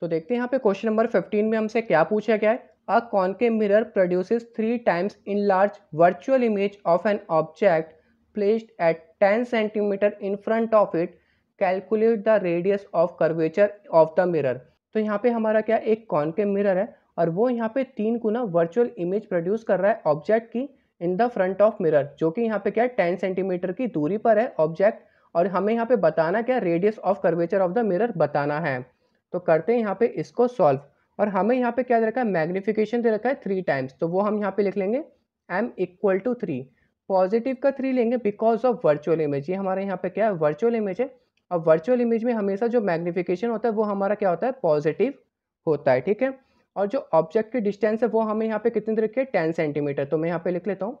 तो देखते हैं यहाँ पे क्वेश्चन नंबर फिफ्टीन में हमसे क्या पूछा गया है अ के mirror produces three times enlarged virtual image of an object placed at ten centimetre in front of it calculate the radius of curvature of the mirror तो यहाँ पे हमारा क्या एक के मिरर है और वो यहाँ पे तीन गुना वर्चुअल इमेज प्रोड्यूस कर रहा है ऑब्जेक्ट की in the front of mirror जो कि यहाँ पे क्या है टेन सेंटीमीटर की दूरी पर है ऑब्जेक्ट और हमें यहाँ पे बताना क्या radius of curvature of the mirror बताना है तो करते हैं यहाँ पे इसको सॉल्व और हमें यहाँ पे क्या दे रखा है मैग्निफिकेशन दे रखा है थ्री टाइम्स तो वो हम यहाँ पे लिख लेंगे M equal to three positive का थ्री लेंगे बिकॉज ऑफ वर्चुअल इमेज ये हमारे यहाँ पे क्या है वर्चुअल इमेज है और वर्चुअल इमेज में हमेशा जो मैग्निफिकेशन होता है वो हमारा क्या होता है पॉजिटिव होता है ठीक है और जो ऑब्जेक्ट की डिस्टेंस है वो हमें यहाँ पे कितने दे रखे टेन सेंटीमीटर तो मैं यहाँ पे लिख लेता हूँ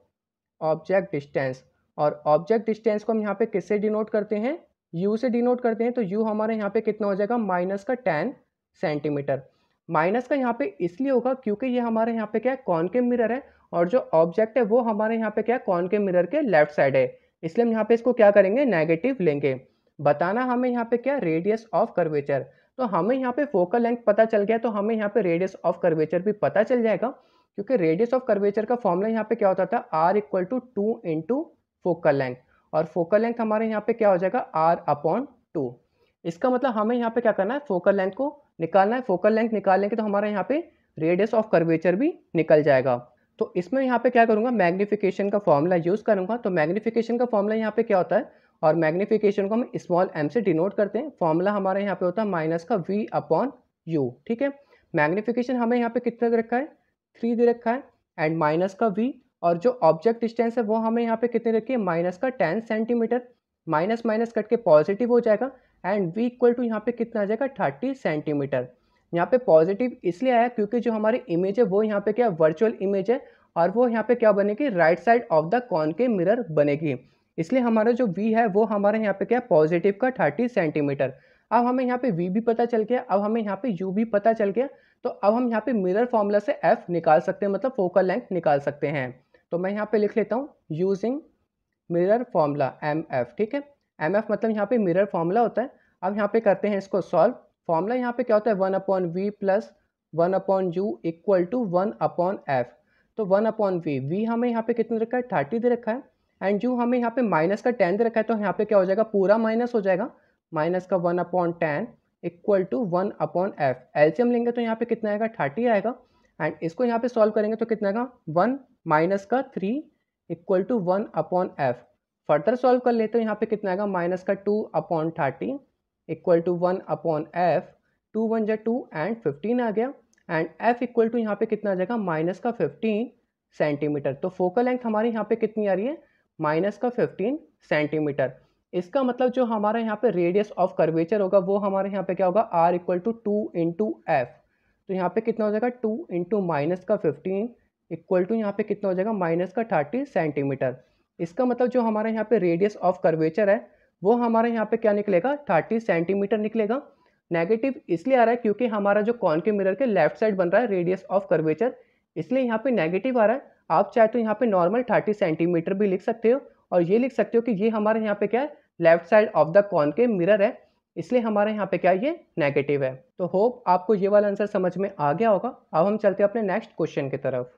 ऑब्जेक्ट डिस्टेंस और ऑब्जेक्ट डिस्टेंस को हम यहाँ पे किससे डिनोट करते हैं यू से डिनोट करते हैं तो यू हमारे यहाँ पे कितना हो जाएगा माइनस का टेन सेंटीमीटर माइनस का यहाँ पे इसलिए होगा क्योंकि ये हमारे यहाँ पे क्या है के मिरर है और जो ऑब्जेक्ट है वो हमारे यहाँ पे क्या है के मिरर के लेफ्ट साइड है इसलिए हम यहाँ पे इसको क्या करेंगे नेगेटिव लेंगे बताना हमें यहाँ पे क्या रेडियस ऑफ कर्वेचर तो हमें यहाँ पे फोकल लेंथ पता चल गया तो हमें यहाँ पे रेडियस ऑफ कर्वेचर भी पता चल जाएगा क्योंकि रेडियस ऑफ कर्वेचर का फॉर्मूला यहाँ पे क्या होता था R equal to two into focal length और फोकल लेंथ हमारे यहाँ पे क्या हो जाएगा आर अपॉन टू इसका मतलब हमें यहाँ पे क्या करना है फोकल लेंथ को निकालना है फोकल लेंथ निकालने के तो हमारे यहाँ पे रेडियस ऑफ कर्वेचर भी निकल जाएगा तो इसमें यहाँ पे क्या करूँगा मैग्नीफिकेशन का फॉर्मूला यूज़ करूँगा तो मैग्नीफिकेशन का फॉर्मूला यहाँ पे क्या होता है और मैग्नीफिकेशन को हम स्मॉल एम से डिनोट करते हैं फॉर्मूला हमारे यहाँ पे होता है माइनस का वी अपॉन यू ठीक है मैग्नीफिकेशन हमें यहाँ पे कितना दे रखा है थ्री दे रखा है एंड माइनस का वी और जो ऑब्जेक्ट डिस्टेंस है वो हमें यहाँ पे कितने रखिए माइनस का ten centimetre minus minus cut के पॉजिटिव हो जाएगा एंड वी इक्वल टू यहाँ पे कितना आ जाएगा थर्टी सेंटीमीटर यहाँ पे पॉजिटिव इसलिए आया क्योंकि जो हमारी इमेज है वो यहाँ पे क्या वर्चुअल इमेज है और वो यहाँ पे क्या बनेगी right side of the concave mirror बनेगी इसलिए हमारा जो वी है वो हमारे यहाँ पे क्या पॉजिटिव का थर्टी सेंटीमीटर अब हमें यहाँ पे वी भी पता चल गया अब हमें यहाँ पे यू भी पता चल गया तो अब हम यहाँ पे मिरर फॉर्मूला से एफ निकाल सकते हैं मतलब फोकल लेंथ निकाल सकते हैं तो मैं यहाँ पे लिख लेता हूँ using mirror formula M F ठीक है एम एफ मतलब यहाँ पे मिरर फॉर्मूला होता है अब यहाँ पे करते हैं इसको सॉल्व फॉर्मूला यहाँ पे क्या होता है one upon V plus one upon U equal to one upon F तो वन अपॉन वी वी हमें यहाँ पे कितने रखा है थर्टी दे रखा है एंड यू हमें यहाँ पे माइनस का टेन दे रखा है तो यहाँ पे क्या हो जाएगा पूरा माइनस हो जाएगा माइनस का one upon ten equal to one upon F एल्शियम लेंगे तो यहाँ पे कितना आएगा थर्टी आएगा एंड इसको यहाँ पे सॉल्व करेंगे तो कितना आएगा वन माइनस का three equal to one upon F further solve कर लेते हो यहाँ पे कितना आएगा माइनस का two upon thirteen equal to one upon F two one जा टू एंड फिफ्टीन आ गया एंड एफ इक्वल टू यहाँ पे कितना आ जाएगा माइनस का फिफ्टीन सेंटीमीटर तो फोकल लेंथ हमारे यहाँ पे कितनी आ रही है माइनस का फिफ्टीन सेंटीमीटर इसका मतलब जो हमारा यहाँ पे रेडियस ऑफ कर्वेचर होगा वो हमारे यहाँ पे क्या होगा R equal to two into F तो यहाँ पे कितना हो जाएगा टू इंटू माइनस का फिफ्टीन इक्वल टू यहाँ पे कितना हो जाएगा माइनस का थर्टी सेंटीमीटर इसका मतलब जो हमारे यहाँ पे रेडियस ऑफ कर्वेचर है वो हमारे यहाँ पे क्या निकलेगा थर्टी सेंटीमीटर निकलेगा नेगेटिव इसलिए आ रहा है क्योंकि हमारा जो कॉन के मिरर के लेफ्ट साइड बन रहा है रेडियस ऑफ कर्वेचर इसलिए यहाँ पे नेगेटिव आ रहा है आप चाहे तो यहाँ पे नॉर्मल थर्टी सेंटीमीटर भी लिख सकते हो और ये लिख सकते हो कि ये हमारे यहाँ पे क्या है left side of the concave mirror है इसलिए हमारे यहाँ पे क्या ये नेगेटिव है तो होप आपको ये वाला आंसर समझ में आ गया होगा अब हम चलते हैं अपने नेक्स्ट क्वेश्चन की तरफ